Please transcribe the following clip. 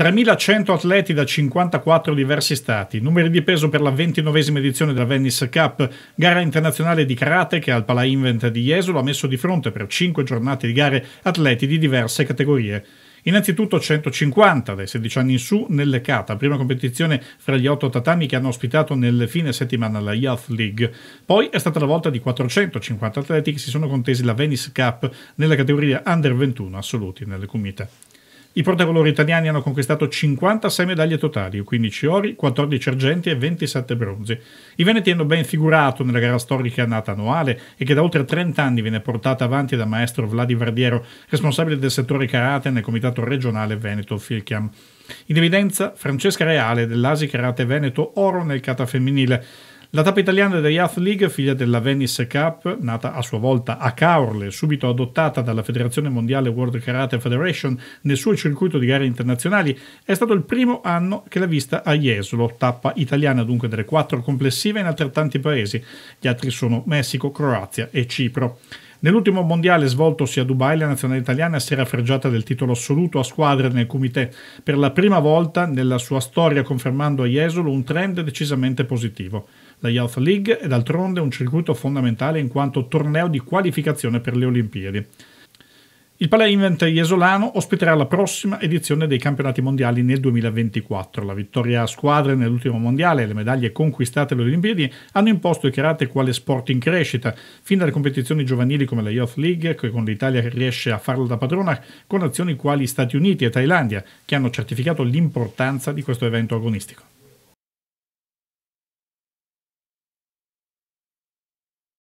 3.100 atleti da 54 diversi stati, numeri di peso per la 29esima edizione della Venice Cup, gara internazionale di karate che al Pala Invent di Jesolo ha messo di fronte per 5 giornate di gare atleti di diverse categorie. Innanzitutto 150 dai 16 anni in su nelle kata, prima competizione fra gli 8 tatami che hanno ospitato nel fine settimana la Youth League. Poi è stata la volta di 450 atleti che si sono contesi la Venice Cup nella categoria Under 21 assoluti nelle cumite. I portavolori italiani hanno conquistato 56 medaglie totali, 15 ori, 14 argenti e 27 bronzi. I veneti hanno ben figurato nella gara storica nata annuale e che da oltre 30 anni viene portata avanti da maestro Vladi Verdiero, responsabile del settore karate nel comitato regionale Veneto Filchiam. In evidenza Francesca Reale dell'Asi Karate Veneto Oro nel kata femminile. La tappa italiana della Youth League, figlia della Venice Cup, nata a sua volta a Caorle, subito adottata dalla Federazione Mondiale World Karate Federation nel suo circuito di gare internazionali, è stato il primo anno che l'ha vista a Jesolo, tappa italiana dunque delle quattro complessive in altrettanti paesi. Gli altri sono Messico, Croazia e Cipro. Nell'ultimo mondiale svoltosi a Dubai, la nazionale italiana si era fregiata del titolo assoluto a squadre nel comité per la prima volta nella sua storia, confermando a Jesolo un trend decisamente positivo. La Youth League è d'altronde un circuito fondamentale in quanto torneo di qualificazione per le Olimpiadi. Il Palais Invent Iesolano ospiterà la prossima edizione dei campionati mondiali nel 2024. La vittoria a squadre nell'ultimo mondiale e le medaglie conquistate alle Olimpiadi hanno imposto il karate quale sport in crescita, fin dalle competizioni giovanili come la Youth League, che con l'Italia riesce a farla da padrona, con azioni quali Stati Uniti e Thailandia, che hanno certificato l'importanza di questo evento agonistico.